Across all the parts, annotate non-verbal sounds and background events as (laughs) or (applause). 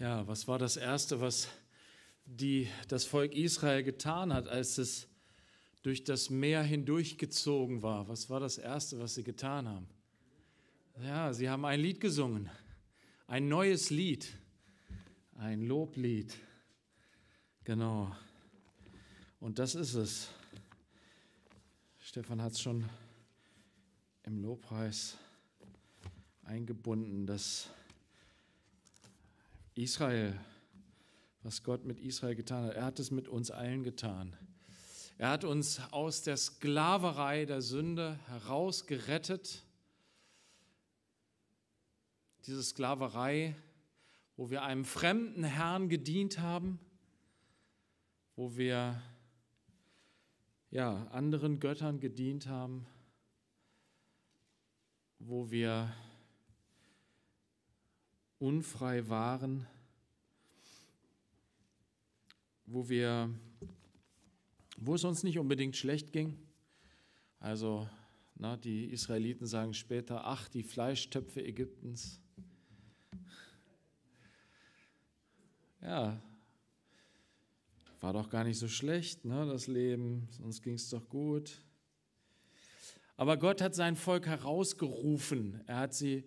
Ja, was war das Erste, was die, das Volk Israel getan hat, als es durch das Meer hindurchgezogen war? Was war das Erste, was sie getan haben? Ja, sie haben ein Lied gesungen, ein neues Lied, ein Loblied. Genau. Und das ist es. Stefan hat es schon im Lobpreis eingebunden, dass Israel, was Gott mit Israel getan hat. Er hat es mit uns allen getan. Er hat uns aus der Sklaverei der Sünde herausgerettet. Diese Sklaverei, wo wir einem fremden Herrn gedient haben, wo wir ja, anderen Göttern gedient haben, wo wir unfrei waren, wo wir, wo es uns nicht unbedingt schlecht ging. Also na, die Israeliten sagen später, ach, die Fleischtöpfe Ägyptens. Ja, war doch gar nicht so schlecht, ne, das Leben, sonst ging es doch gut. Aber Gott hat sein Volk herausgerufen. Er hat sie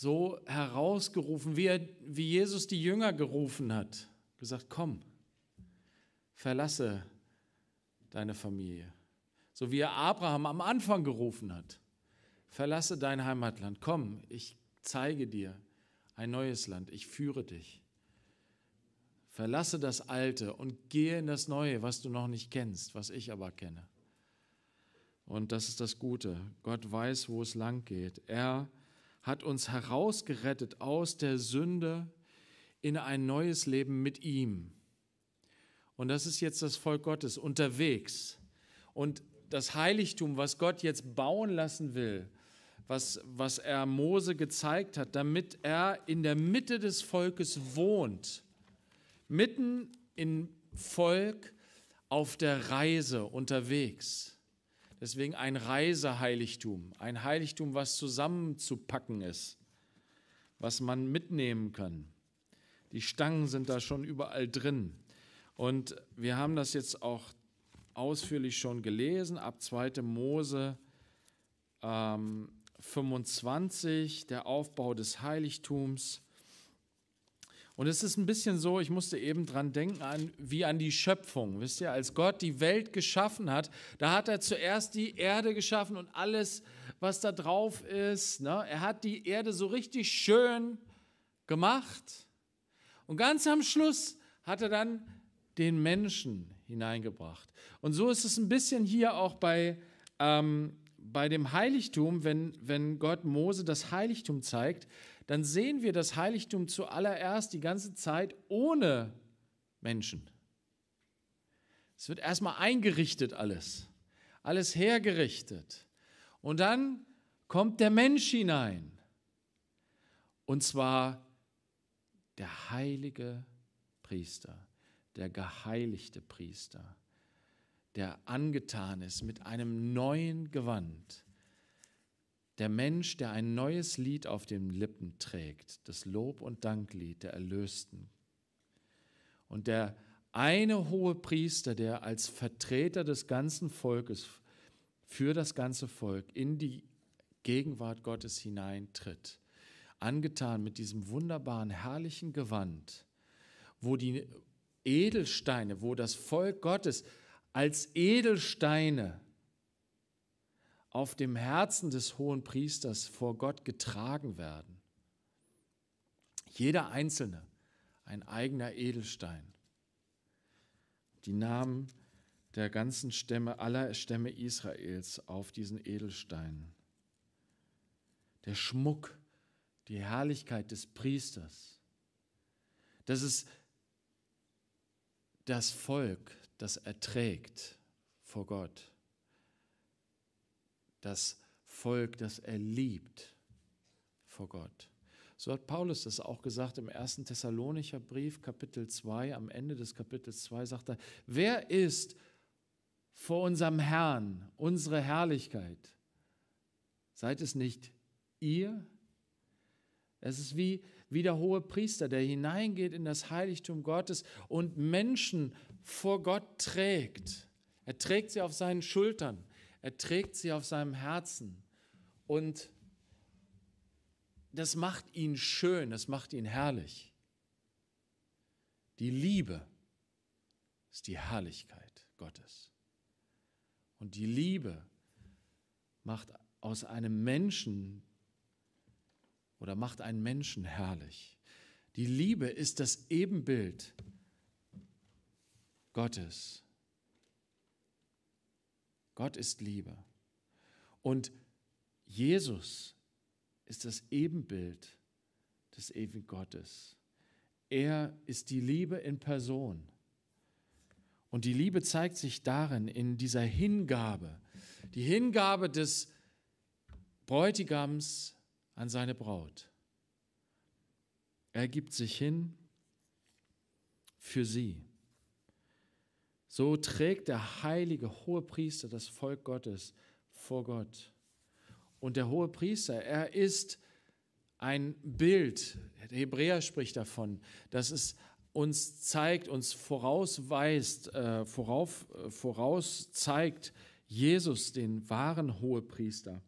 so herausgerufen, wie, er, wie Jesus die Jünger gerufen hat. Gesagt, komm, verlasse deine Familie. So wie er Abraham am Anfang gerufen hat. Verlasse dein Heimatland. Komm, ich zeige dir ein neues Land. Ich führe dich. Verlasse das Alte und gehe in das Neue, was du noch nicht kennst, was ich aber kenne. Und das ist das Gute. Gott weiß, wo es lang geht. Er hat uns herausgerettet aus der Sünde in ein neues Leben mit ihm. Und das ist jetzt das Volk Gottes unterwegs. Und das Heiligtum, was Gott jetzt bauen lassen will, was, was er Mose gezeigt hat, damit er in der Mitte des Volkes wohnt, mitten im Volk auf der Reise unterwegs. Deswegen ein Reiseheiligtum, ein Heiligtum, was zusammenzupacken ist, was man mitnehmen kann. Die Stangen sind da schon überall drin. Und wir haben das jetzt auch ausführlich schon gelesen, ab 2. Mose ähm, 25, der Aufbau des Heiligtums. Und es ist ein bisschen so, ich musste eben dran denken, an, wie an die Schöpfung. Wisst ihr, als Gott die Welt geschaffen hat, da hat er zuerst die Erde geschaffen und alles, was da drauf ist. Ne? Er hat die Erde so richtig schön gemacht. Und ganz am Schluss hat er dann den Menschen hineingebracht. Und so ist es ein bisschen hier auch bei, ähm, bei dem Heiligtum, wenn, wenn Gott Mose das Heiligtum zeigt, dann sehen wir das Heiligtum zuallererst die ganze Zeit ohne Menschen. Es wird erstmal eingerichtet alles, alles hergerichtet. Und dann kommt der Mensch hinein. Und zwar der heilige Priester, der geheiligte Priester, der angetan ist mit einem neuen Gewand der Mensch, der ein neues Lied auf den Lippen trägt, das Lob- und Danklied der Erlösten. Und der eine hohe Priester, der als Vertreter des ganzen Volkes für das ganze Volk in die Gegenwart Gottes hineintritt, angetan mit diesem wunderbaren, herrlichen Gewand, wo die Edelsteine, wo das Volk Gottes als Edelsteine auf dem Herzen des hohen Priesters vor Gott getragen werden. Jeder einzelne ein eigener Edelstein. Die Namen der ganzen Stämme, aller Stämme Israels auf diesen Edelsteinen. Der Schmuck, die Herrlichkeit des Priesters. Das ist das Volk, das erträgt vor Gott das Volk, das er liebt vor Gott. So hat Paulus das auch gesagt im ersten Thessalonicher Brief, Kapitel 2. Am Ende des Kapitels 2 sagt er, wer ist vor unserem Herrn unsere Herrlichkeit? Seid es nicht ihr? Es ist wie, wie der hohe Priester, der hineingeht in das Heiligtum Gottes und Menschen vor Gott trägt. Er trägt sie auf seinen Schultern. Er trägt sie auf seinem Herzen. Und das macht ihn schön, das macht ihn herrlich. Die Liebe ist die Herrlichkeit Gottes. Und die Liebe macht aus einem Menschen oder macht einen Menschen herrlich. Die Liebe ist das Ebenbild Gottes. Gott ist Liebe. Und Jesus ist das Ebenbild des ewigen Gottes. Er ist die Liebe in Person. Und die Liebe zeigt sich darin, in dieser Hingabe, die Hingabe des Bräutigams an seine Braut. Er gibt sich hin für sie. So trägt der heilige Hohepriester das Volk Gottes vor Gott. Und der Hohepriester, er ist ein Bild, der Hebräer spricht davon, dass es uns zeigt, uns vorausweist, äh, vorauf, äh, voraus zeigt Jesus, den wahren Hohepriester.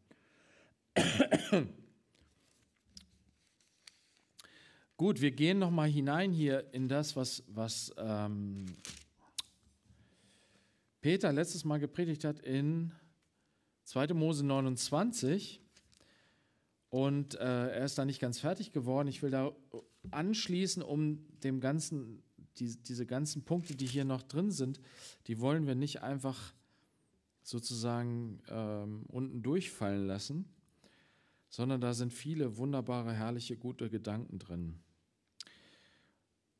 Gut, wir gehen nochmal hinein hier in das, was, was ähm, Peter letztes Mal gepredigt hat in 2. Mose 29. Und äh, er ist da nicht ganz fertig geworden. Ich will da anschließen, um dem Ganzen, die, diese ganzen Punkte, die hier noch drin sind, die wollen wir nicht einfach sozusagen ähm, unten durchfallen lassen, sondern da sind viele wunderbare, herrliche, gute Gedanken drin.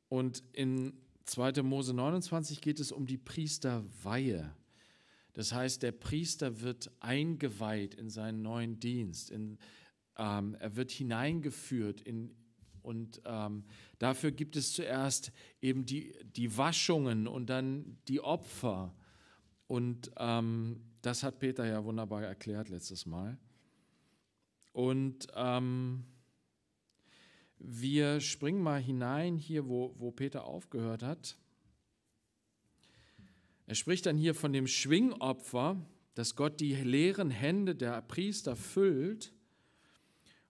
Und in 2. Mose 29 geht es um die Priesterweihe. Das heißt, der Priester wird eingeweiht in seinen neuen Dienst. In, ähm, er wird hineingeführt in, und ähm, dafür gibt es zuerst eben die, die Waschungen und dann die Opfer. Und ähm, das hat Peter ja wunderbar erklärt letztes Mal. Und ähm, wir springen mal hinein hier, wo, wo Peter aufgehört hat. Er spricht dann hier von dem Schwingopfer, dass Gott die leeren Hände der Priester füllt.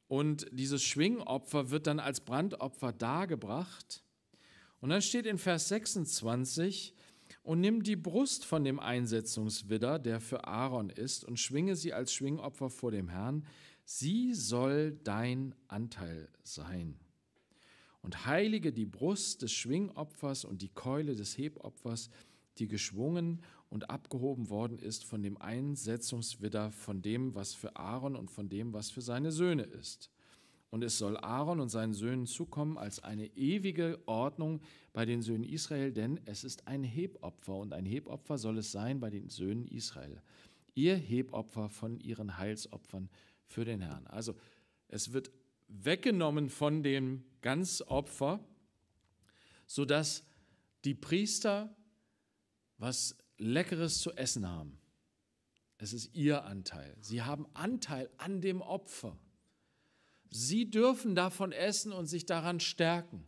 Und dieses Schwingopfer wird dann als Brandopfer dargebracht. Und dann steht in Vers 26, und nimm die Brust von dem Einsetzungswidder, der für Aaron ist, und schwinge sie als Schwingopfer vor dem Herrn. Sie soll dein Anteil sein. Und heilige die Brust des Schwingopfers und die Keule des Hebopfers, die geschwungen und abgehoben worden ist von dem Einsetzungswidder, von dem, was für Aaron und von dem, was für seine Söhne ist. Und es soll Aaron und seinen Söhnen zukommen als eine ewige Ordnung bei den Söhnen Israel, denn es ist ein Hebopfer und ein Hebopfer soll es sein bei den Söhnen Israel. Ihr Hebopfer von ihren Heilsopfern für den Herrn. Also es wird weggenommen von dem Ganzopfer, sodass die Priester was Leckeres zu essen haben. Es ist ihr Anteil. Sie haben Anteil an dem Opfer. Sie dürfen davon essen und sich daran stärken.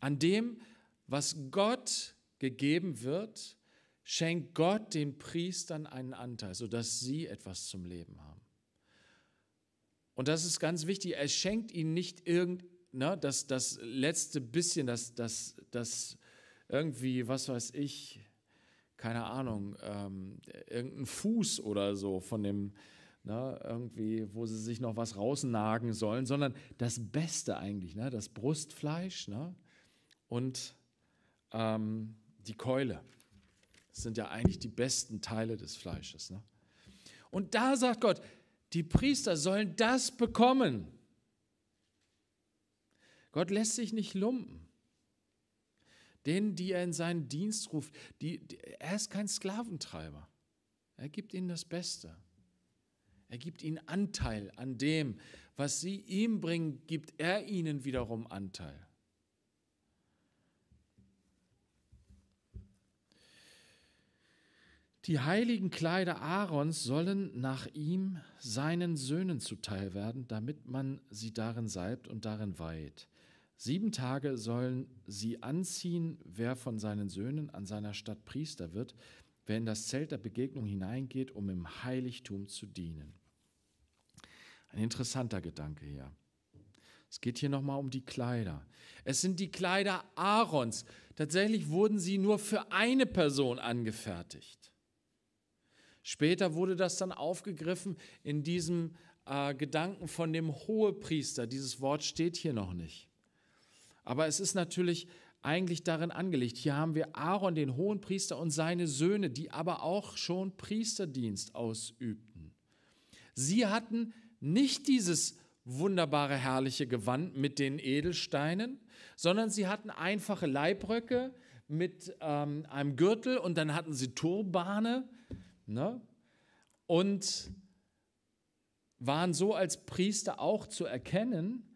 An dem, was Gott gegeben wird, schenkt Gott den Priestern einen Anteil, sodass sie etwas zum Leben haben. Und das ist ganz wichtig. Er schenkt ihnen nicht irgend, ne, das, das letzte bisschen, das, das, das irgendwie, was weiß ich, keine Ahnung, ähm, irgendein Fuß oder so von dem, ne, irgendwie, wo sie sich noch was rausnagen sollen, sondern das Beste eigentlich, ne, das Brustfleisch ne, und ähm, die Keule. Das sind ja eigentlich die besten Teile des Fleisches. Ne? Und da sagt Gott, die Priester sollen das bekommen. Gott lässt sich nicht lumpen. Denen, die er in seinen Dienst ruft, die, die, er ist kein Sklaventreiber. Er gibt ihnen das Beste. Er gibt ihnen Anteil an dem, was sie ihm bringen, gibt er ihnen wiederum Anteil. Die heiligen Kleider Aarons sollen nach ihm seinen Söhnen zuteil werden, damit man sie darin salbt und darin weiht. Sieben Tage sollen sie anziehen, wer von seinen Söhnen an seiner Stadt Priester wird, wer in das Zelt der Begegnung hineingeht, um im Heiligtum zu dienen. Ein interessanter Gedanke hier. Es geht hier nochmal um die Kleider. Es sind die Kleider Aarons. Tatsächlich wurden sie nur für eine Person angefertigt. Später wurde das dann aufgegriffen in diesem äh, Gedanken von dem Hohepriester. Dieses Wort steht hier noch nicht. Aber es ist natürlich eigentlich darin angelegt. Hier haben wir Aaron, den Hohenpriester, und seine Söhne, die aber auch schon Priesterdienst ausübten. Sie hatten nicht dieses wunderbare, herrliche Gewand mit den Edelsteinen, sondern sie hatten einfache Leibröcke mit ähm, einem Gürtel und dann hatten sie Turbane, ne? und waren so als Priester auch zu erkennen,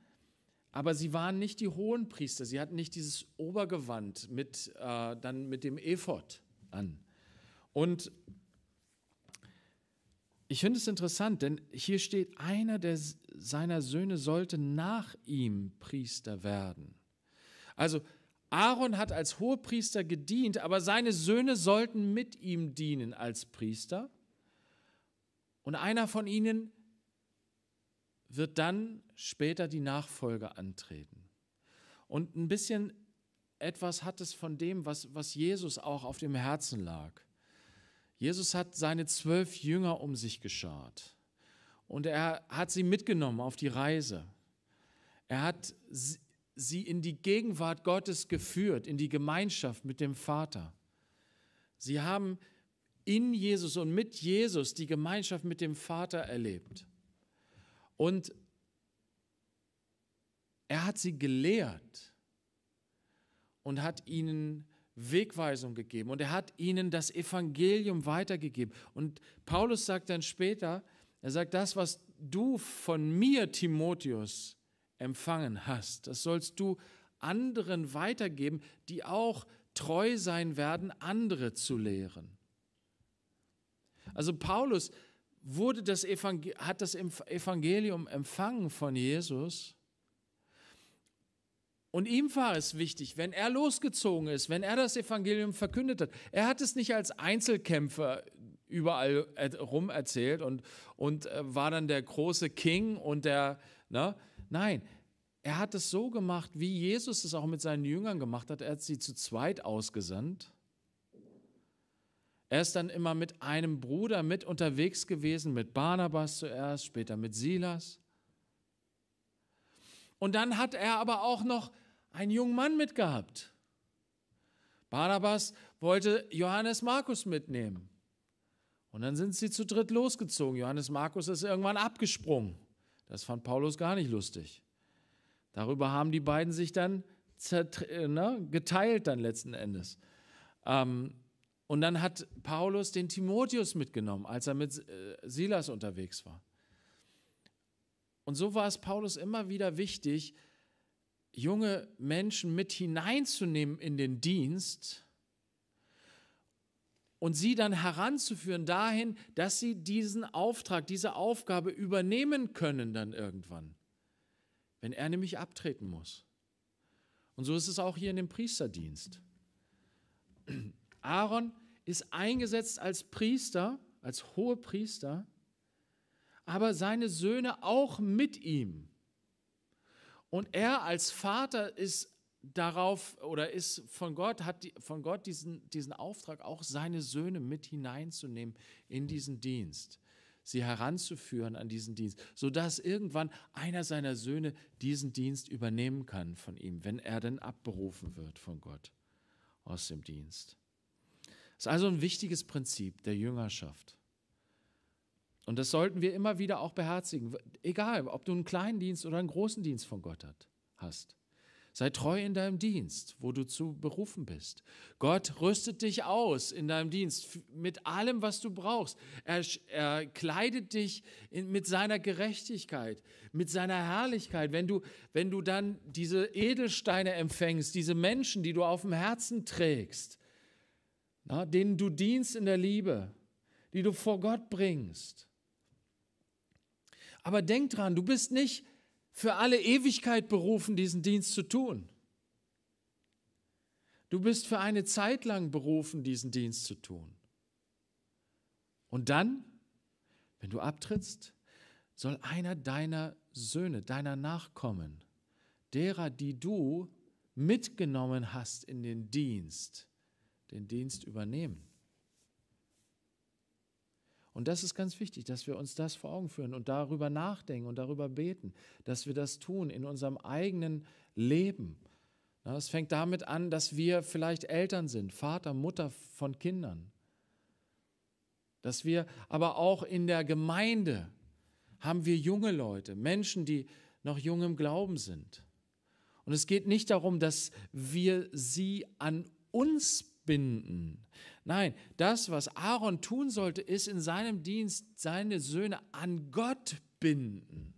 aber sie waren nicht die hohen Priester, sie hatten nicht dieses Obergewand mit, äh, dann mit dem Ephod an. Und ich finde es interessant, denn hier steht, einer der, seiner Söhne sollte nach ihm Priester werden. Also Aaron hat als Hohepriester gedient, aber seine Söhne sollten mit ihm dienen als Priester. Und einer von ihnen wird dann später die Nachfolge antreten. Und ein bisschen etwas hat es von dem, was, was Jesus auch auf dem Herzen lag. Jesus hat seine zwölf Jünger um sich geschart und er hat sie mitgenommen auf die Reise. Er hat sie in die Gegenwart Gottes geführt, in die Gemeinschaft mit dem Vater. Sie haben in Jesus und mit Jesus die Gemeinschaft mit dem Vater erlebt. Und er hat sie gelehrt und hat ihnen Wegweisung gegeben und er hat ihnen das Evangelium weitergegeben. Und Paulus sagt dann später, er sagt, das, was du von mir, Timotheus, empfangen hast. Das sollst du anderen weitergeben, die auch treu sein werden, andere zu lehren. Also Paulus wurde das hat das Evangelium empfangen von Jesus. Und ihm war es wichtig, wenn er losgezogen ist, wenn er das Evangelium verkündet hat. Er hat es nicht als Einzelkämpfer überall rum erzählt und, und äh, war dann der große King und der, ne, Nein, er hat es so gemacht, wie Jesus es auch mit seinen Jüngern gemacht hat. Er hat sie zu zweit ausgesandt. Er ist dann immer mit einem Bruder mit unterwegs gewesen, mit Barnabas zuerst, später mit Silas. Und dann hat er aber auch noch einen jungen Mann mitgehabt. Barnabas wollte Johannes Markus mitnehmen. Und dann sind sie zu dritt losgezogen. Johannes Markus ist irgendwann abgesprungen. Das fand Paulus gar nicht lustig. Darüber haben die beiden sich dann äh, ne, geteilt dann letzten Endes. Ähm, und dann hat Paulus den Timotheus mitgenommen, als er mit äh, Silas unterwegs war. Und so war es Paulus immer wieder wichtig, junge Menschen mit hineinzunehmen in den Dienst und sie dann heranzuführen dahin, dass sie diesen Auftrag, diese Aufgabe übernehmen können dann irgendwann, wenn er nämlich abtreten muss. Und so ist es auch hier in dem Priesterdienst. Aaron ist eingesetzt als Priester, als hohe Priester, aber seine Söhne auch mit ihm. Und er als Vater ist darauf oder ist von Gott, hat die, von Gott diesen, diesen Auftrag, auch seine Söhne mit hineinzunehmen in diesen Dienst, sie heranzuführen an diesen Dienst, sodass irgendwann einer seiner Söhne diesen Dienst übernehmen kann von ihm, wenn er denn abberufen wird von Gott aus dem Dienst. Das ist also ein wichtiges Prinzip der Jüngerschaft. Und das sollten wir immer wieder auch beherzigen, egal ob du einen kleinen Dienst oder einen großen Dienst von Gott hast. Sei treu in deinem Dienst, wo du zu berufen bist. Gott rüstet dich aus in deinem Dienst mit allem, was du brauchst. Er, er kleidet dich in, mit seiner Gerechtigkeit, mit seiner Herrlichkeit. Wenn du, wenn du dann diese Edelsteine empfängst, diese Menschen, die du auf dem Herzen trägst, na, denen du dienst in der Liebe, die du vor Gott bringst. Aber denk dran, du bist nicht für alle Ewigkeit berufen, diesen Dienst zu tun. Du bist für eine Zeit lang berufen, diesen Dienst zu tun. Und dann, wenn du abtrittst, soll einer deiner Söhne, deiner Nachkommen, derer, die du mitgenommen hast in den Dienst, den Dienst übernehmen. Und das ist ganz wichtig, dass wir uns das vor Augen führen und darüber nachdenken und darüber beten, dass wir das tun in unserem eigenen Leben. Es fängt damit an, dass wir vielleicht Eltern sind, Vater, Mutter von Kindern. Dass wir aber auch in der Gemeinde haben wir junge Leute, Menschen, die noch jung im Glauben sind. Und es geht nicht darum, dass wir sie an uns binden. Nein, das, was Aaron tun sollte, ist in seinem Dienst seine Söhne an Gott binden,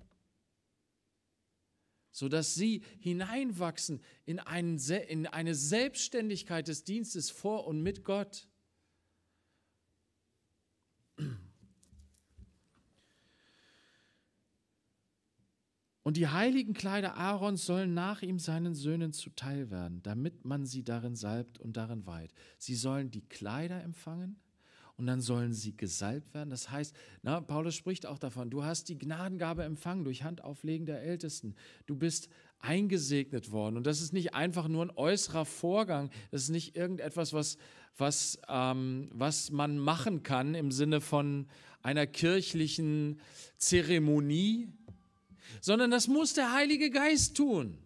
sodass sie hineinwachsen in, einen, in eine Selbstständigkeit des Dienstes vor und mit Gott. Und die heiligen Kleider Aarons sollen nach ihm seinen Söhnen zuteil werden, damit man sie darin salbt und darin weiht. Sie sollen die Kleider empfangen und dann sollen sie gesalbt werden. Das heißt, na, Paulus spricht auch davon, du hast die Gnadengabe empfangen durch Handauflegen der Ältesten. Du bist eingesegnet worden. Und das ist nicht einfach nur ein äußerer Vorgang. Das ist nicht irgendetwas, was, was, ähm, was man machen kann im Sinne von einer kirchlichen Zeremonie, sondern das muss der Heilige Geist tun.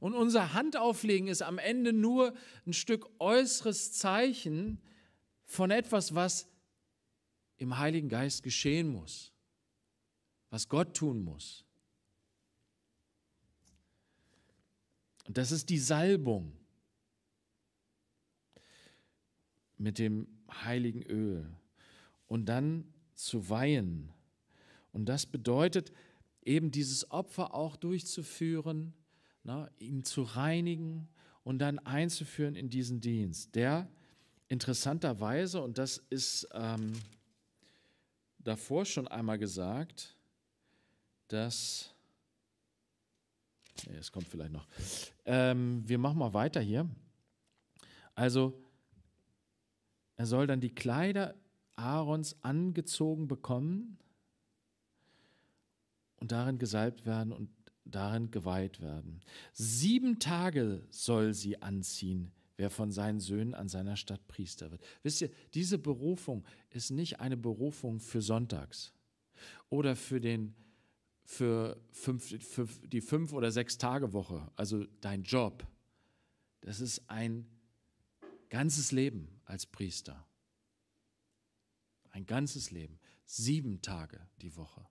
Und unser Handauflegen ist am Ende nur ein Stück äußeres Zeichen von etwas, was im Heiligen Geist geschehen muss, was Gott tun muss. Und das ist die Salbung mit dem heiligen Öl. Und dann zu weihen. Und das bedeutet eben dieses Opfer auch durchzuführen, na, ne, ihn zu reinigen und dann einzuführen in diesen Dienst, der interessanterweise, und das ist ähm, davor schon einmal gesagt, dass, nee, es kommt vielleicht noch, ähm, wir machen mal weiter hier. Also, er soll dann die Kleider Aarons angezogen bekommen und darin gesalbt werden und darin geweiht werden. Sieben Tage soll sie anziehen, wer von seinen Söhnen an seiner Stadt Priester wird. Wisst ihr, diese Berufung ist nicht eine Berufung für Sonntags oder für den für, fünf, für die fünf oder sechs Tage Woche, also dein Job. Das ist ein ganzes Leben als Priester. Ein ganzes Leben, sieben Tage die Woche.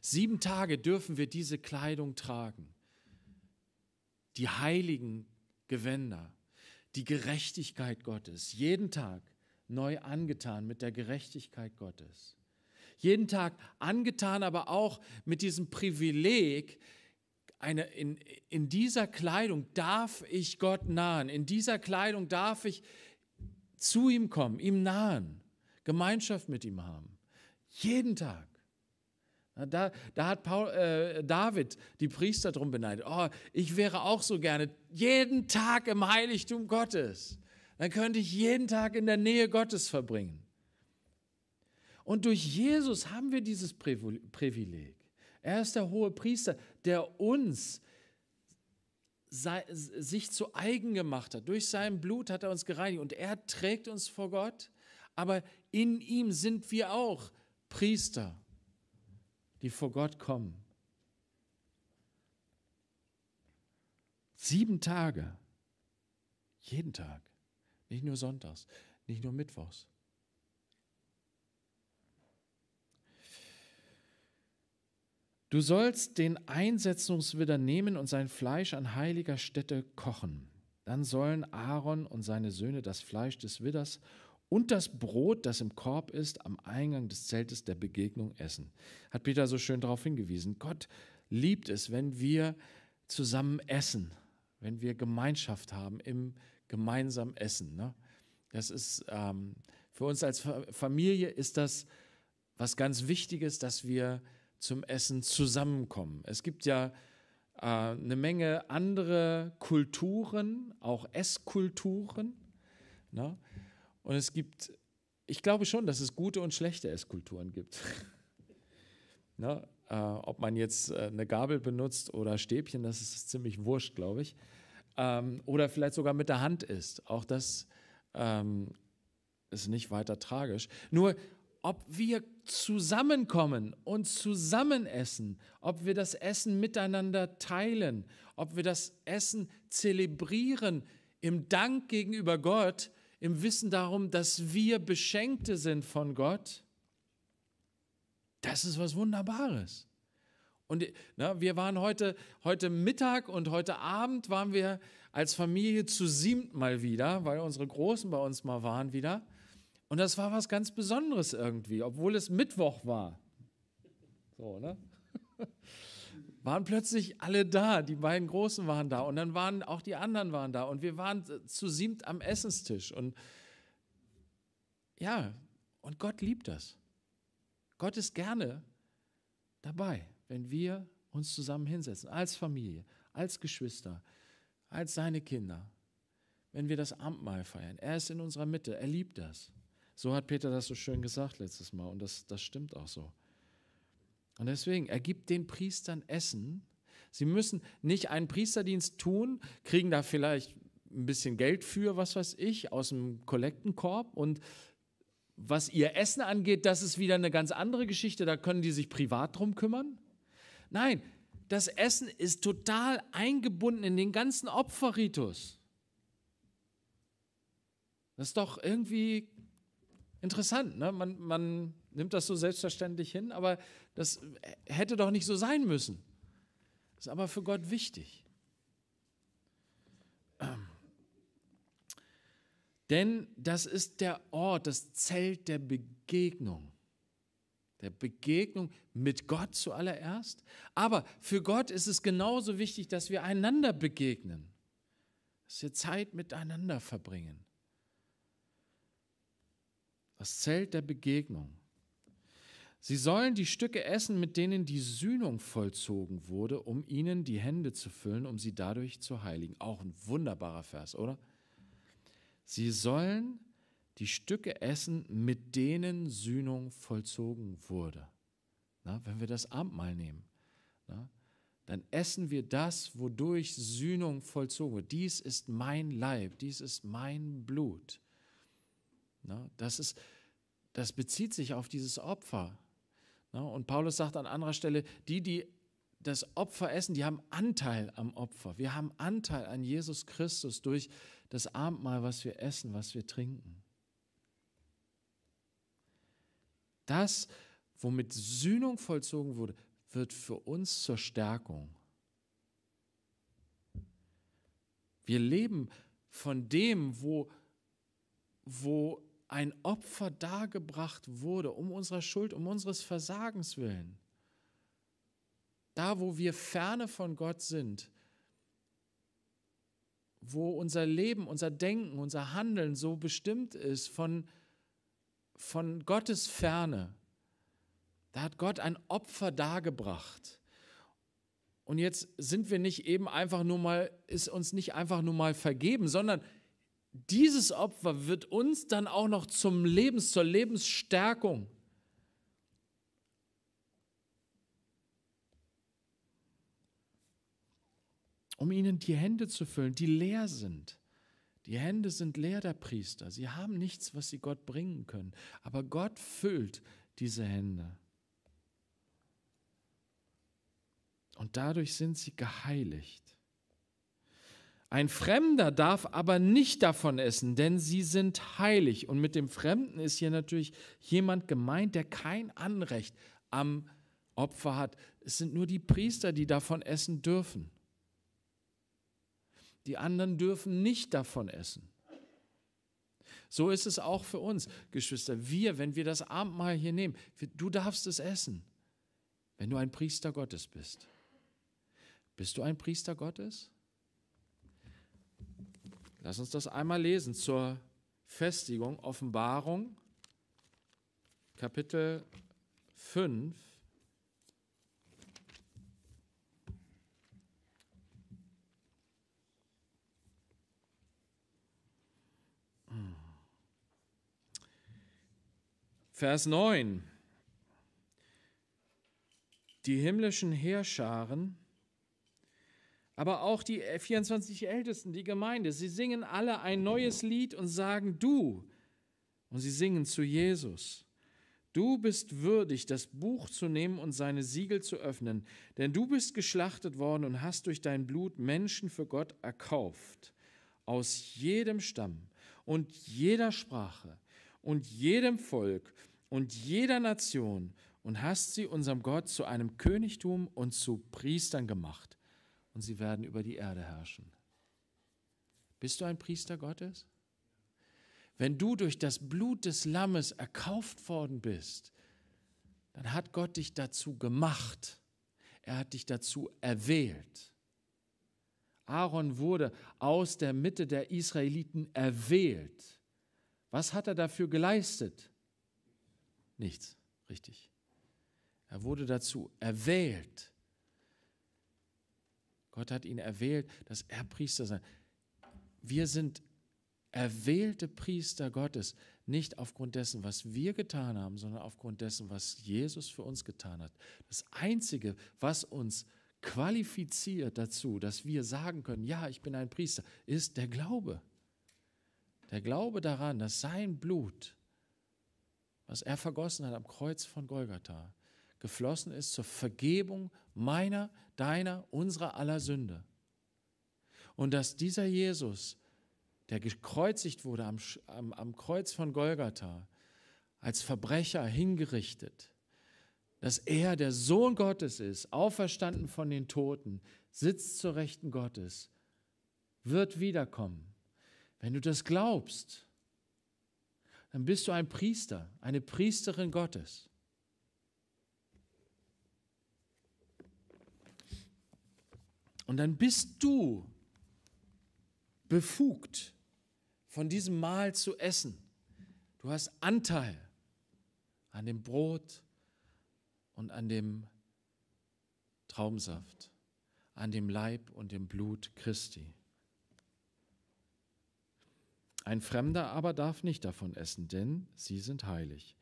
Sieben Tage dürfen wir diese Kleidung tragen. Die heiligen Gewänder, die Gerechtigkeit Gottes, jeden Tag neu angetan mit der Gerechtigkeit Gottes. Jeden Tag angetan, aber auch mit diesem Privileg, eine, in, in dieser Kleidung darf ich Gott nahen, in dieser Kleidung darf ich zu ihm kommen, ihm nahen, Gemeinschaft mit ihm haben. Jeden Tag. Äh, da, da hat Paul, äh, David die Priester drum beneidet. Oh, ich wäre auch so gerne jeden Tag im Heiligtum Gottes. Dann könnte ich jeden Tag in der Nähe Gottes verbringen. Und durch Jesus haben wir dieses Privileg. Er ist der hohe Priester, der uns sich zu eigen gemacht hat. Durch sein Blut hat er uns gereinigt und er trägt uns vor Gott, aber in ihm sind wir auch Priester die vor Gott kommen. Sieben Tage. Jeden Tag. Nicht nur sonntags, nicht nur mittwochs. Du sollst den Einsetzungswidder nehmen und sein Fleisch an heiliger Stätte kochen. Dann sollen Aaron und seine Söhne das Fleisch des Widders und das Brot, das im Korb ist, am Eingang des Zeltes der Begegnung essen. Hat Peter so schön darauf hingewiesen. Gott liebt es, wenn wir zusammen essen, wenn wir Gemeinschaft haben im gemeinsamen Essen. Ne? Das ist ähm, für uns als Familie ist das was ganz Wichtiges, dass wir zum Essen zusammenkommen. Es gibt ja äh, eine Menge andere Kulturen, auch Esskulturen. Ne? Und es gibt, ich glaube schon, dass es gute und schlechte Esskulturen gibt. (laughs) ne? äh, ob man jetzt äh, eine Gabel benutzt oder Stäbchen, das ist ziemlich wurscht, glaube ich. Ähm, oder vielleicht sogar mit der Hand isst. Auch das ähm, ist nicht weiter tragisch. Nur ob wir zusammenkommen und zusammen essen, ob wir das Essen miteinander teilen, ob wir das Essen zelebrieren im Dank gegenüber Gott, im Wissen darum, dass wir Beschenkte sind von Gott, das ist was Wunderbares. Und na, wir waren heute, heute Mittag und heute Abend waren wir als Familie zu siebt mal wieder, weil unsere Großen bei uns mal waren wieder. Und das war was ganz Besonderes irgendwie, obwohl es Mittwoch war. So, ne? (laughs) waren plötzlich alle da. Die beiden Großen waren da und dann waren auch die anderen waren da und wir waren zu siebt am Essenstisch und ja, und Gott liebt das. Gott ist gerne dabei, wenn wir uns zusammen hinsetzen, als Familie, als Geschwister, als seine Kinder, wenn wir das Amtmahl feiern. Er ist in unserer Mitte, er liebt das. So hat Peter das so schön gesagt letztes Mal und das, das stimmt auch so. Und deswegen, er gibt den Priestern Essen. Sie müssen nicht einen Priesterdienst tun, kriegen da vielleicht ein bisschen Geld für, was weiß ich, aus dem Kollektenkorb. Und was ihr Essen angeht, das ist wieder eine ganz andere Geschichte. Da können die sich privat drum kümmern. Nein, das Essen ist total eingebunden in den ganzen Opferritus. Das ist doch irgendwie interessant. Ne? Man, man nimmt das so selbstverständlich hin, aber das hätte doch nicht so sein müssen. Das Ist aber für Gott wichtig. Ähm. Denn das ist der Ort, das Zelt der Begegnung. Der Begegnung mit Gott zuallererst. Aber für Gott ist es genauso wichtig, dass wir einander begegnen. Dass wir Zeit miteinander verbringen. Das Zelt der Begegnung. Sie sollen die Stücke essen, mit denen die Sühnung vollzogen wurde, um ihnen die Hände zu füllen, um sie dadurch zu heiligen. Auch ein wunderbarer Vers, oder? Sie sollen die Stücke essen, mit denen Sühnung vollzogen wurde. Na, wenn wir das Abendmahl nehmen, na, dann essen wir das, wodurch Sühnung vollzogen wird. Dies ist mein Leib, dies ist mein Blut. Na, das, ist, das bezieht sich auf dieses Opfer. Ne? Und Paulus sagt an anderer Stelle, die, die das Opfer essen, die haben Anteil am Opfer. Wir haben Anteil an Jesus Christus durch das Abendmahl, was wir essen, was wir trinken. Das, womit Sühnung vollzogen wurde, wird für uns zur Stärkung. Wir leben von dem, wo, wo ein Opfer dargebracht wurde, um unserer Schuld, um unseres Versagens willen. Da, wo wir ferne von Gott sind, wo unser Leben, unser Denken, unser Handeln so bestimmt ist von, von Gottes Ferne, da hat Gott ein Opfer dargebracht. Und jetzt sind wir nicht eben einfach nur mal, ist uns nicht einfach nur mal vergeben, sondern dieses Opfer wird uns dann auch noch zum Lebens, zur Lebensstärkung. Um ihnen die Hände zu füllen, die leer sind. Die Hände sind leer der Priester. Sie haben nichts, was sie Gott bringen können. Aber Gott füllt diese Hände. Und dadurch sind sie geheiligt. Ein Fremder darf aber nicht davon essen, denn sie sind heilig. Und mit dem Fremden ist hier natürlich jemand gemeint, der kein Anrecht am Opfer hat. Es sind nur die Priester, die davon essen dürfen. Die anderen dürfen nicht davon essen. So ist es auch für uns, Geschwister. Wir, wenn wir das Abendmahl hier nehmen, du darfst es essen, wenn du ein Priester Gottes bist. Bist du ein Priester Gottes? Lass uns das einmal lesen zur Festigung, Offenbarung, Kapitel 5. Vers 9. Die himmlischen Heerscharen aber auch die 24 äh, Ältesten, die Gemeinde, sie singen alle ein neues Lied und sagen, du, und sie singen zu Jesus. Du bist würdig, das Buch zu nehmen und seine Siegel zu öffnen, denn du bist geschlachtet worden und hast durch dein Blut Menschen für Gott erkauft, aus jedem Stamm und jeder Sprache und jedem Volk und jeder Nation und hast sie unserem Gott zu einem Königtum und zu Priestern gemacht und sie werden über die Erde herrschen. Bist du ein Priester Gottes? Wenn du durch das Blut des Lammes erkauft worden bist, dann hat Gott dich dazu gemacht. Er hat dich dazu erwählt. Aaron wurde aus der Mitte der Israeliten erwählt. Was hat er dafür geleistet? Nichts, richtig. Er wurde dazu erwählt. Gott hat ihn erwählt, dass er Priester sein. Wir sind erwählte Priester Gottes, nicht aufgrund dessen, was wir getan haben, sondern aufgrund dessen, was Jesus für uns getan hat. Das Einzige, was uns qualifiziert dazu, dass wir sagen können, ja, ich bin ein Priester, ist der Glaube. Der Glaube daran, dass sein Blut, was er vergossen hat am Kreuz von Golgatha, geflossen ist zur Vergebung meiner, deiner, unserer aller Sünde. Und dass dieser Jesus, der gekreuzigt wurde am, am, am Kreuz von Golgatha, als Verbrecher hingerichtet, dass er der Sohn Gottes ist, auferstanden von den Toten, sitzt zur Rechten Gottes, wird wiederkommen. Wenn du das glaubst, dann bist du ein Priester, eine Priesterin Gottes. Und dann bist du befugt, von diesem Mahl zu essen. Du hast Anteil an dem Brot und an dem Traumsaft, an dem Leib und dem Blut Christi. Ein Fremder aber darf nicht davon essen, denn sie sind heilig.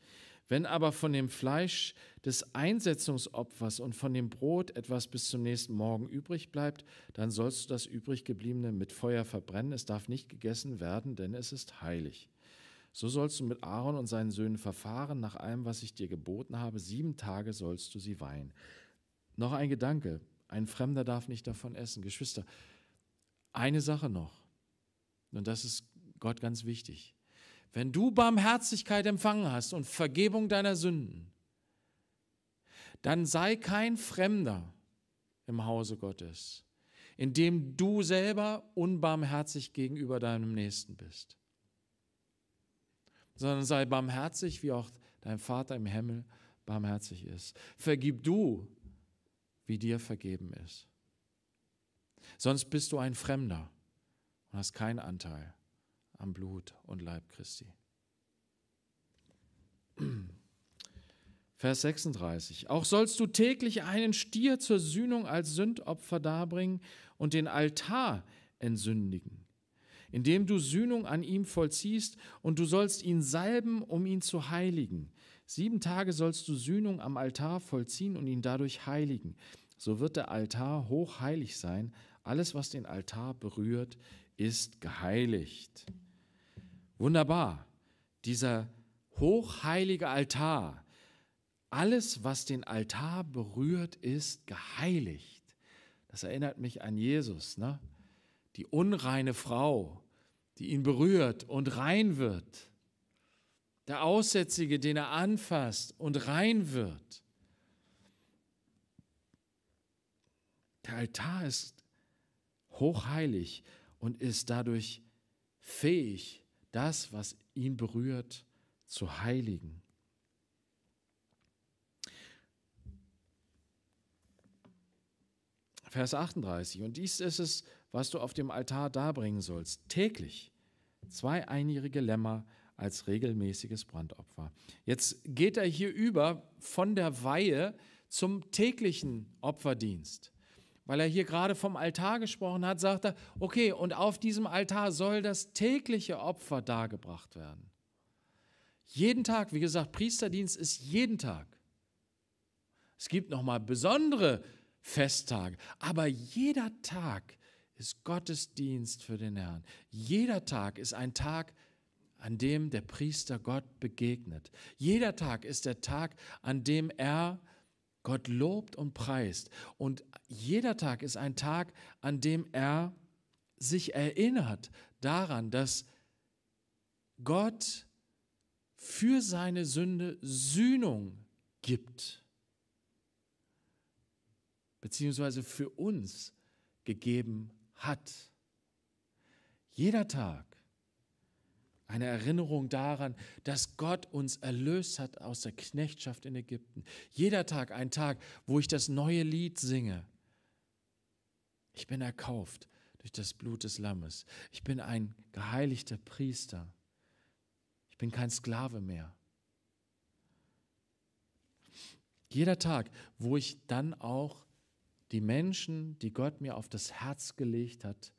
Wenn aber von dem Fleisch des Einsetzungsopfers und von dem Brot etwas bis zum nächsten Morgen übrig bleibt, dann sollst du das übriggebliebene mit Feuer verbrennen. Es darf nicht gegessen werden, denn es ist heilig. So sollst du mit Aaron und seinen Söhnen verfahren, nach allem, was ich dir geboten habe. Sieben Tage sollst du sie weihen. Noch ein Gedanke. Ein Fremder darf nicht davon essen. Geschwister, eine Sache noch. Und das ist Gott ganz wichtig. Wenn du Barmherzigkeit empfangen hast und Vergebung deiner Sünden, dann sei kein Fremder im Hause Gottes, indem du selber unbarmherzig gegenüber deinem Nächsten bist, sondern sei barmherzig, wie auch dein Vater im Himmel barmherzig ist. Vergib du, wie dir vergeben ist. Sonst bist du ein Fremder und hast keinen Anteil am Blut und Leib Christi. Vers 36. Auch sollst du täglich einen Stier zur Sühnung als Sündopfer darbringen und den Altar entsündigen, indem du Sühnung an ihm vollziehst, und du sollst ihn salben, um ihn zu heiligen. Sieben Tage sollst du Sühnung am Altar vollziehen und ihn dadurch heiligen. So wird der Altar hochheilig sein. Alles, was den Altar berührt, ist geheiligt. Wunderbar. Dieser hochheilige Altar, alles, was den Altar berührt, ist geheiligt. Das erinnert mich an Jesus, ne? die unreine Frau, die ihn berührt und rein wird. Der Aussätzige, den er anfasst und rein wird. Der Altar ist hochheilig und ist dadurch fähig, das, was ihn berührt, zu heiligen. Vers 38. Und dies ist es, was du auf dem Altar darbringen sollst, täglich zwei einjährige Lämmer als regelmäßiges Brandopfer. Jetzt geht er hier über von der Weihe zum täglichen Opferdienst weil er hier gerade vom Altar gesprochen hat, sagt er, okay, und auf diesem Altar soll das tägliche Opfer dargebracht werden. Jeden Tag, wie gesagt, Priesterdienst ist jeden Tag. Es gibt nochmal besondere Festtage, aber jeder Tag ist Gottesdienst für den Herrn. Jeder Tag ist ein Tag, an dem der Priester Gott begegnet. Jeder Tag ist der Tag, an dem er Gott lobt und preist. Und jeder Tag ist ein Tag, an dem er sich erinnert daran, dass Gott für seine Sünde Sühnung gibt, beziehungsweise für uns gegeben hat. Jeder Tag eine Erinnerung daran, dass Gott uns erlöst hat aus der Knechtschaft in Ägypten. Jeder Tag ein Tag, wo ich das neue Lied singe. Ich bin erkauft durch das Blut des Lammes. Ich bin ein geheiligter Priester. Ich bin kein Sklave mehr. Jeder Tag, wo ich dann auch die Menschen, die Gott mir auf das Herz gelegt hat,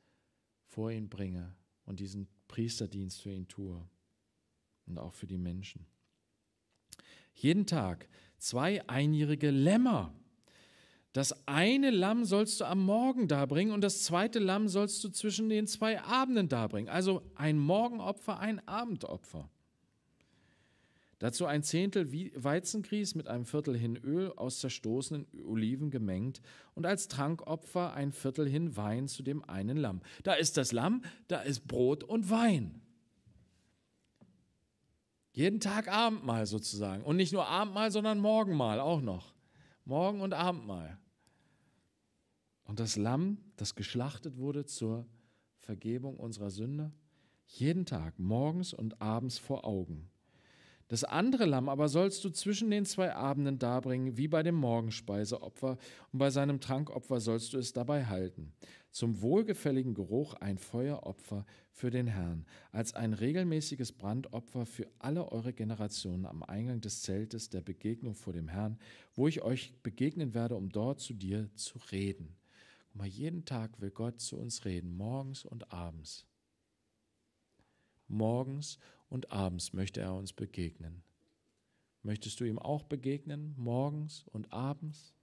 vor ihn bringe und diesen Priesterdienst für ihn tue und auch für die Menschen. Jeden Tag zwei einjährige Lämmer. Das eine Lamm sollst du am Morgen darbringen und das zweite Lamm sollst du zwischen den zwei Abenden darbringen. Also ein Morgenopfer, ein Abendopfer. Dazu ein Zehntel Weizengrieß mit einem Viertel hin Öl aus zerstoßenen Oliven gemengt und als Trankopfer ein Viertel hin Wein zu dem einen Lamm. Da ist das Lamm, da ist Brot und Wein. Jeden Tag Abendmahl sozusagen. Und nicht nur Abendmahl, sondern Morgenmahl auch noch. Morgen und Abendmahl. Und das Lamm, das geschlachtet wurde zur Vergebung unserer Sünde, jeden Tag, morgens und abends vor Augen. Das andere Lamm aber sollst du zwischen den zwei Abenden darbringen, wie bei dem Morgenspeiseopfer, und bei seinem Trankopfer sollst du es dabei halten. Zum wohlgefälligen Geruch ein Feueropfer für den Herrn, als ein regelmäßiges Brandopfer für alle eure Generationen am Eingang des Zeltes der Begegnung vor dem Herrn, wo ich euch begegnen werde, um dort zu dir zu reden. Guck mal, jeden Tag will Gott zu uns reden, morgens und abends. Morgens und abends möchte er uns begegnen. Möchtest du ihm auch begegnen, morgens und abends?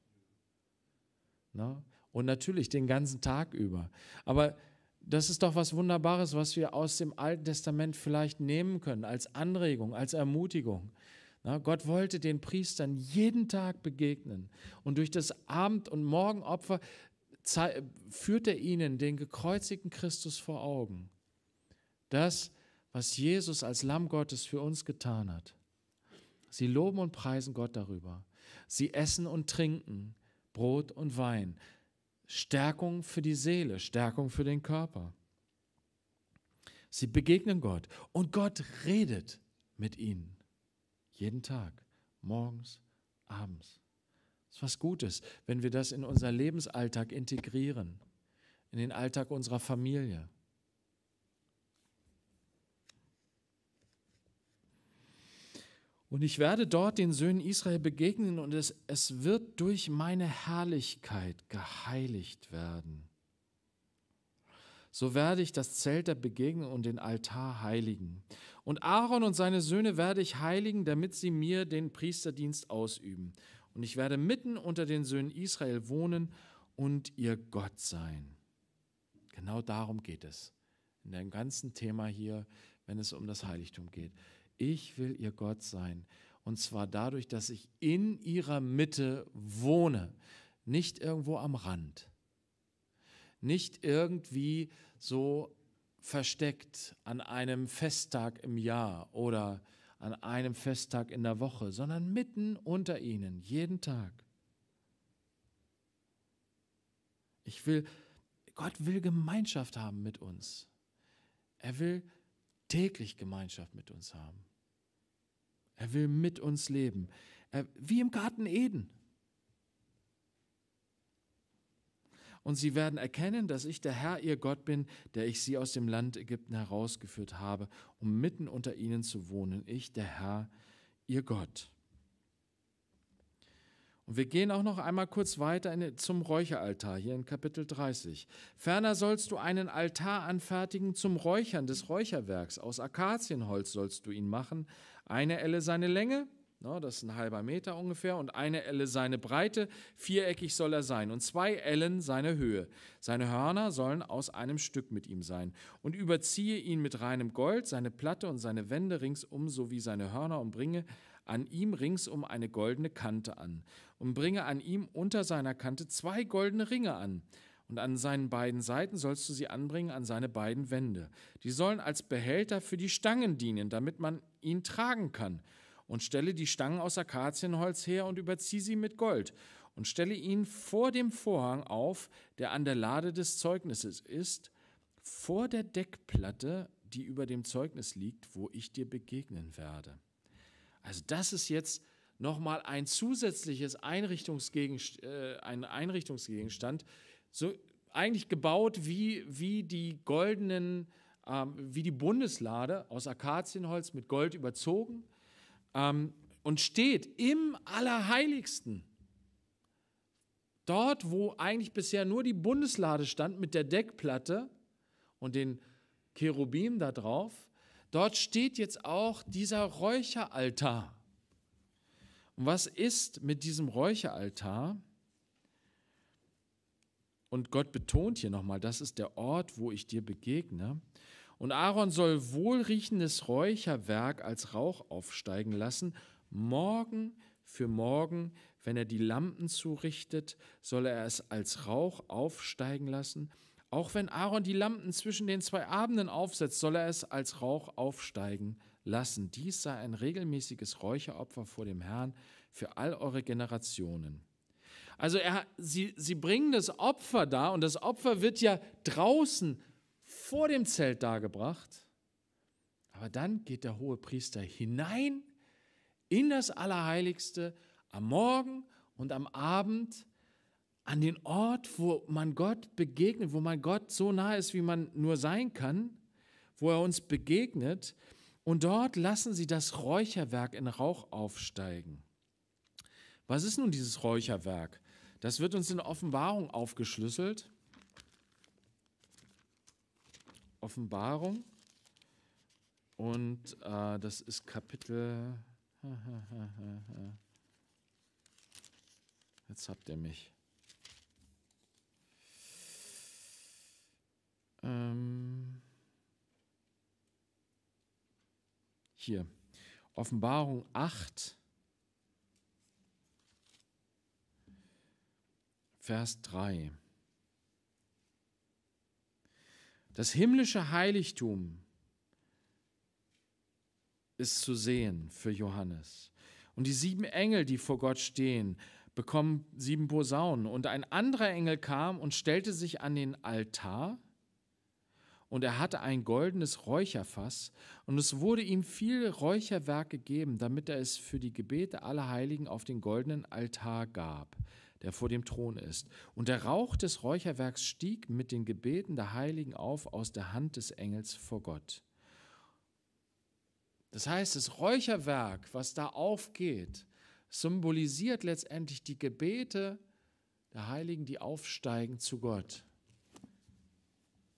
Na? Und natürlich den ganzen Tag über. Aber das ist doch was Wunderbares, was wir aus dem Alten Testament vielleicht nehmen können, als Anregung, als Ermutigung. Na, Gott wollte den Priestern jeden Tag begegnen. Und durch das Abend- und Morgenopfer führt er ihnen den gekreuzigten Christus vor Augen. Das ist was Jesus als Lamm Gottes für uns getan hat. Sie loben und preisen Gott darüber. Sie essen und trinken Brot und Wein. Stärkung für die Seele, Stärkung für den Körper. Sie begegnen Gott und Gott redet mit ihnen. Jeden Tag, morgens, abends. Das ist was Gutes, wenn wir das in unser Lebensalltag integrieren, in den Alltag unserer Familie. Und ich werde dort den Söhnen Israel begegnen und es, es wird durch meine Herrlichkeit geheiligt werden. So werde ich das Zelt der Begegnung und den Altar heiligen. Und Aaron und seine Söhne werde ich heiligen, damit sie mir den Priesterdienst ausüben. Und ich werde mitten unter den Söhnen Israel wohnen und ihr Gott sein. Genau darum geht es in dem ganzen Thema hier, wenn es um das Heiligtum geht. Ich will ihr Gott sein. Und zwar dadurch, dass ich in ihrer Mitte wohne, nicht irgendwo am Rand, nicht irgendwie so versteckt an einem Festtag im Jahr oder an einem Festtag in der Woche, sondern mitten unter ihnen, jeden Tag. Ich will, Gott will Gemeinschaft haben mit uns. Er will täglich Gemeinschaft mit uns haben. Er will mit uns leben, er, wie im Garten Eden. Und sie werden erkennen, dass ich der Herr, ihr Gott bin, der ich sie aus dem Land Ägypten herausgeführt habe, um mitten unter ihnen zu wohnen. Ich, der Herr, ihr Gott. Und wir gehen auch noch einmal kurz weiter in, zum Räucheraltar, hier in Kapitel 30. Ferner sollst du einen Altar anfertigen zum Räuchern des Räucherwerks. Aus Akazienholz sollst du ihn machen. Eine Elle seine Länge, no, ne, das ist ein halber Meter ungefähr, und eine Elle seine Breite, viereckig soll er sein, und zwei Ellen seine Höhe. Seine Hörner sollen aus einem Stück mit ihm sein. Und überziehe ihn mit reinem Gold, seine Platte und seine Wände ringsum sowie seine Hörner und bringe an ihm ringsum eine goldene Kante an und bringe an ihm unter seiner Kante zwei goldene Ringe an. Und an seinen beiden Seiten sollst du sie anbringen, an seine beiden Wände. Die sollen als Behälter für die Stangen dienen, damit man ihn tragen kann. Und stelle die Stangen aus Akazienholz her und überzieh sie mit Gold. Und stelle ihn vor dem Vorhang auf, der an der Lade des Zeugnisses ist, vor der Deckplatte, die über dem Zeugnis liegt, wo ich dir begegnen werde. Also das ist jetzt nochmal ein zusätzliches Einrichtungsgegenstand, äh, einen Einrichtungsgegenstand, so eigentlich gebaut wie, wie die goldenen, ähm, wie die Bundeslade aus Akazienholz mit Gold überzogen ähm, und steht im Allerheiligsten. Dort, wo eigentlich bisher nur die Bundeslade stand mit der Deckplatte und den Cherubim da drauf, dort steht jetzt auch dieser Räucheraltar. Und was ist mit diesem Räucheraltar? Und Gott betont hier nochmal, das ist der Ort, wo ich dir begegne. Und Aaron soll wohlriechendes Räucherwerk als Rauch aufsteigen lassen. Morgen für morgen, wenn er die Lampen zurichtet, soll er es als Rauch aufsteigen lassen. Auch wenn Aaron die Lampen zwischen den zwei Abenden aufsetzt, soll er es als Rauch aufsteigen lassen lassen. Dies sei ein regelmäßiges Räucheropfer vor dem Herrn für all eure Generationen. Also er, sie, sie bringen das Opfer da und das Opfer wird ja draußen vor dem Zelt dargebracht. Aber dann geht der hohe Priester hinein in das Allerheiligste am Morgen und am Abend an den Ort, wo man Gott begegnet, wo man Gott so nah ist, wie man nur sein kann, wo er uns begegnet. Und dort lassen sie das Räucherwerk in Rauch aufsteigen. Was ist nun dieses Räucherwerk? Das wird uns in Offenbarung aufgeschlüsselt. Offenbarung. Und äh, das ist Kapitel. (laughs) Jetzt habt ihr mich. Ähm hier. Offenbarung 8, Vers 3. Das himmlische Heiligtum ist zu sehen für Johannes. Und die sieben Engel, die vor Gott stehen, bekommen sieben Posaunen. Und ein anderer Engel kam und stellte sich an den Altar und er hatte ein goldenes Räucherfass, und es wurde ihm viel Räucherwerk gegeben, damit er es für die Gebete aller Heiligen auf den goldenen Altar gab, der vor dem Thron ist. Und der Rauch des Räucherwerks stieg mit den Gebeten der Heiligen auf aus der Hand des Engels vor Gott. Das heißt, das Räucherwerk, was da aufgeht, symbolisiert letztendlich die Gebete der Heiligen, die aufsteigen zu Gott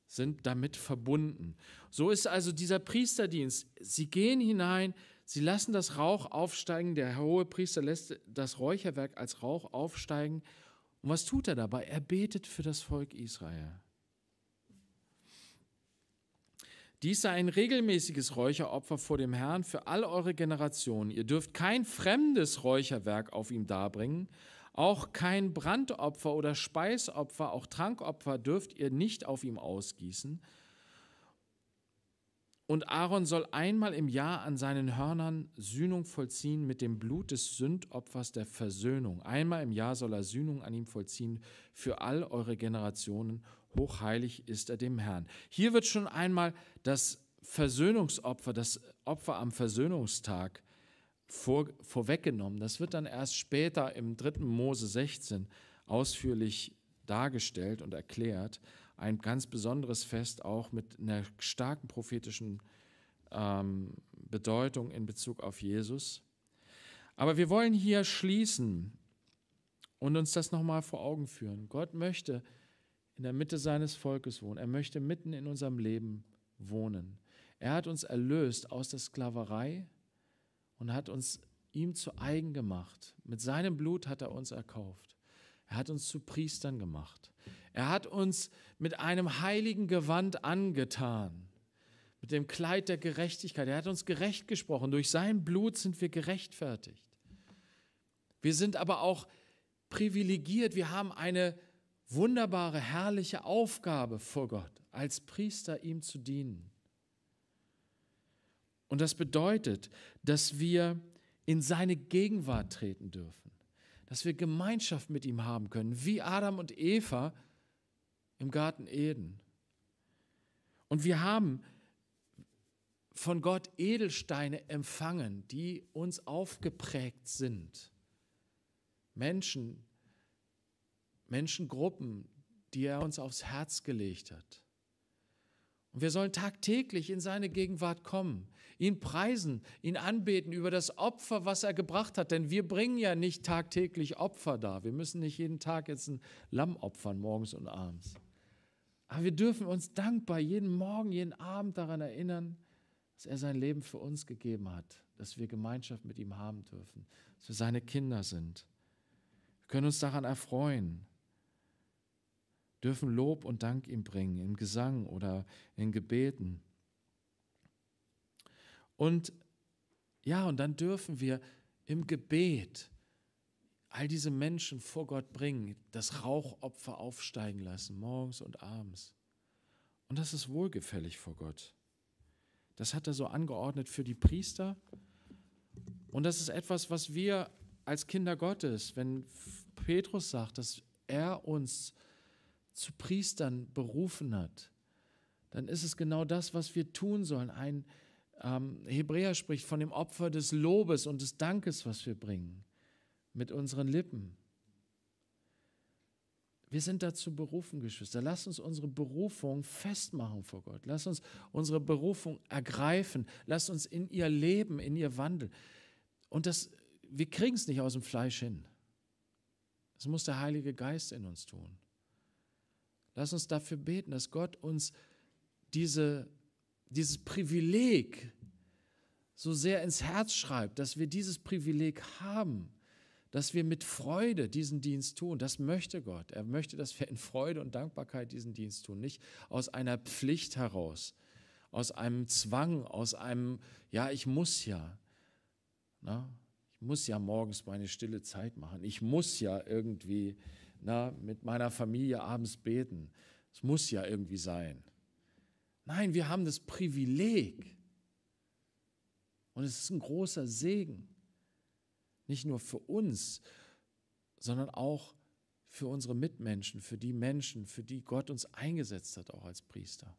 sind damit verbunden. So ist also dieser Priesterdienst. Sie gehen hinein, sie lassen das Rauch aufsteigen, der hohe Priester lässt das Räucherwerk als Rauch aufsteigen. Und was tut er dabei? Er betet für das Volk Israel. Dies sei ein regelmäßiges Räucheropfer vor dem Herrn für all eure Generationen. Ihr dürft kein fremdes Räucherwerk auf ihm darbringen, auch kein Brandopfer oder Speisopfer, auch Trankopfer dürft ihr nicht auf ihm ausgießen. Und Aaron soll einmal im Jahr an seinen Hörnern Sühnung vollziehen mit dem Blut des Sündopfers der Versöhnung. Einmal im Jahr soll er Sühnung an ihm vollziehen für all eure Generationen. Hochheilig ist er dem Herrn. Hier wird schon einmal das Versöhnungsopfer, das Opfer am Versöhnungstag vor, vorweggenommen. Das wird dann erst später im 3. Mose 16 ausführlich dargestellt und erklärt. Ein ganz besonderes Fest auch mit einer starken prophetischen ähm, Bedeutung in Bezug auf Jesus. Aber wir wollen hier schließen und uns das nochmal vor Augen führen. Gott möchte in der Mitte seines Volkes wohnen. Er möchte mitten in unserem Leben wohnen. Er hat uns erlöst aus der Sklaverei und hat uns ihm zu eigen gemacht. Mit seinem Blut hat er uns erkauft. Er hat uns zu Priestern gemacht. Er hat uns mit einem heiligen Gewand angetan, mit dem Kleid der Gerechtigkeit. Er hat uns gerecht gesprochen. Durch sein Blut sind wir gerechtfertigt. Wir sind aber auch privilegiert. Wir haben eine wunderbare, herrliche Aufgabe vor Gott, als Priester ihm zu dienen. Und das bedeutet, dass wir in seine Gegenwart treten dürfen, dass wir Gemeinschaft mit ihm haben können, wie Adam und Eva im Garten Eden. Und wir haben von Gott Edelsteine empfangen, die uns aufgeprägt sind. Menschen, Menschengruppen, die er uns aufs Herz gelegt hat. Und wir sollen tagtäglich in seine Gegenwart kommen, ihn preisen, ihn anbeten über das Opfer, was er gebracht hat. Denn wir bringen ja nicht tagtäglich Opfer dar. Wir müssen nicht jeden Tag jetzt ein Lamm opfern, morgens und abends. Aber wir dürfen uns dankbar jeden Morgen, jeden Abend daran erinnern, dass er sein Leben für uns gegeben hat, dass wir Gemeinschaft mit ihm haben dürfen, dass wir seine Kinder sind. Wir können uns daran erfreuen dürfen Lob und Dank ihm bringen, im Gesang oder in Gebeten. Und ja, und dann dürfen wir im Gebet all diese Menschen vor Gott bringen, das Rauchopfer aufsteigen lassen, morgens und abends. Und das ist wohlgefällig vor Gott. Das hat er so angeordnet für die Priester. Und das ist etwas, was wir als Kinder Gottes, wenn Petrus sagt, dass er uns zu Priestern berufen hat, dann ist es genau das, was wir tun sollen. Ein ähm, Hebräer spricht von dem Opfer des Lobes und des Dankes, was wir bringen, mit unseren Lippen. Wir sind dazu berufen, Geschwister. Lass uns unsere Berufung festmachen vor Gott. Lass uns unsere Berufung ergreifen. Lass uns in ihr leben, in ihr Wandel. Und das, wir kriegen es nicht aus dem Fleisch hin. Das muss der Heilige Geist in uns tun. Lass uns dafür beten, dass Gott uns diese, dieses Privileg so sehr ins Herz schreibt, dass wir dieses Privileg haben, dass wir mit Freude diesen Dienst tun. Das möchte Gott. Er möchte, dass wir in Freude und Dankbarkeit diesen Dienst tun, nicht aus einer Pflicht heraus, aus einem Zwang, aus einem, ja, ich muss ja. Na, ne? ich muss ja morgens meine stille Zeit machen. Ich muss ja irgendwie na, mit meiner Familie abends beten. Es muss ja irgendwie sein. Nein, wir haben das Privileg. Und es ist ein großer Segen. Nicht nur für uns, sondern auch für unsere Mitmenschen, für die Menschen, für die Gott uns eingesetzt hat, auch als Priester.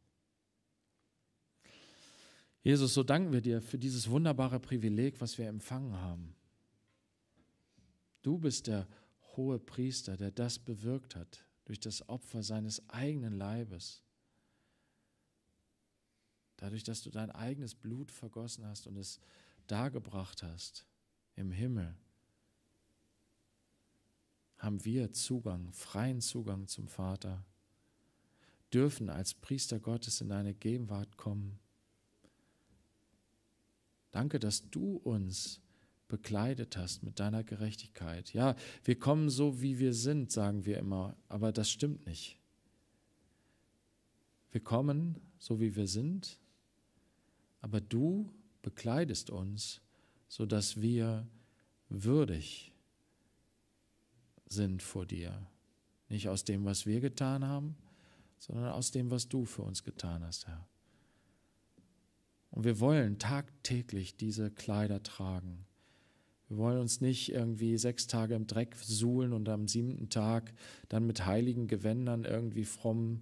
Jesus, so danken wir dir für dieses wunderbare Privileg, was wir empfangen haben. Du bist der hohe Priester, der das bewirkt hat durch das Opfer seines eigenen Leibes. Dadurch, dass du dein eigenes Blut vergossen hast und es dargebracht hast im Himmel, haben wir Zugang, freien Zugang zum Vater, dürfen als Priester Gottes in deine Gegenwart kommen. Danke, dass du uns bekleidet hast mit deiner Gerechtigkeit. Ja, wir kommen so, wie wir sind, sagen wir immer, aber das stimmt nicht. Wir kommen so, wie wir sind, aber du bekleidest uns, sodass wir würdig sind vor dir. Nicht aus dem, was wir getan haben, sondern aus dem, was du für uns getan hast, Herr. Und wir wollen tagtäglich diese Kleider tragen wir wollen uns nicht irgendwie sechs Tage im Dreck suhlen und am siebten Tag dann mit heiligen Gewändern irgendwie fromm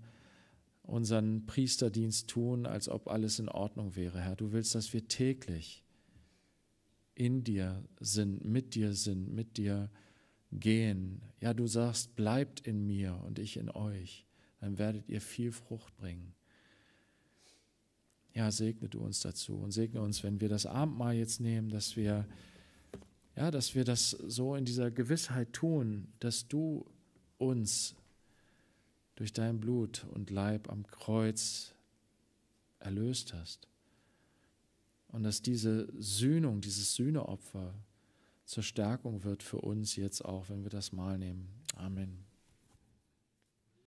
unseren Priesterdienst tun, als ob alles in Ordnung wäre, Herr. Du willst, dass wir täglich in dir sind, mit dir sind, mit dir gehen. Ja, du sagst, bleibt in mir und ich in euch. Dann werdet ihr viel Frucht bringen. Ja, segne du uns dazu und segne uns, wenn wir das Abendmahl jetzt nehmen, dass wir ja, dass wir das so in dieser Gewissheit tun, dass du uns durch dein Blut und Leib am Kreuz erlöst hast. Und dass diese Sühnung, dieses Sühneopfer zur Stärkung wird für uns jetzt auch, wenn wir das Mal nehmen. Amen.